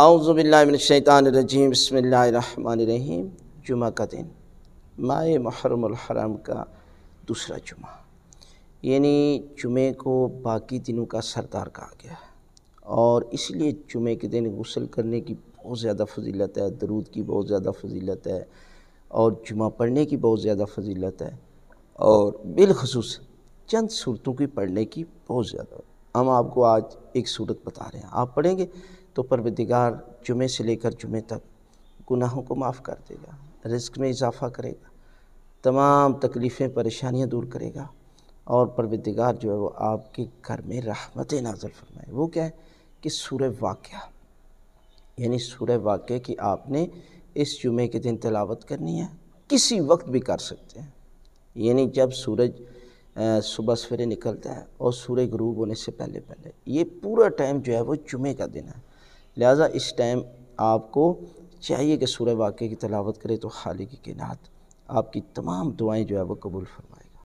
आउज़बिल्लाशैतानजीम बसमीम जुमा का दिन माए महरमहरम का दूसरा जुमा यानी जुमे को बाकी दिनों का सरदार कहा गया है और इसलिए जुमे के दिन गसल करने की बहुत ज़्यादा फजीलत है दरूद की बहुत ज़्यादा फजीलत है और जुमा पढ़ने की बहुत ज़्यादा फजीलत है और बिलखसूस चंद सूरतों की पढ़ने की बहुत ज़्यादा हम आपको आज एक सूरत बता रहे हैं आप पढ़ेंगे तो परवदिगार जुमे से लेकर जुमे तक गुनाहों को माफ़ कर देगा रिस्क में इजाफ़ा करेगा तमाम तकलीफ़ें परेशानियाँ दूर करेगा और परवदिगार जो है वो आपके घर में रहमत नाजल फरमाए वो क्या है कि सूर्य वाक़ यानी सूर्य वाक़ की आपने इस जुमे के दिन तलावत करनी है किसी वक्त भी कर सकते हैं यानी जब सूरज सुबह सवेरे निकलता है और सूर्य गरूब होने से पहले पहले ये पूरा टाइम जो है वो जुमे का दिन है लिहाजा इस टाइम आपको चाहिए कि सूर्य वाक्य की तलावत करे तो खाली की किनात आपकी तमाम दुआएं जो है वो कबूल फरमाए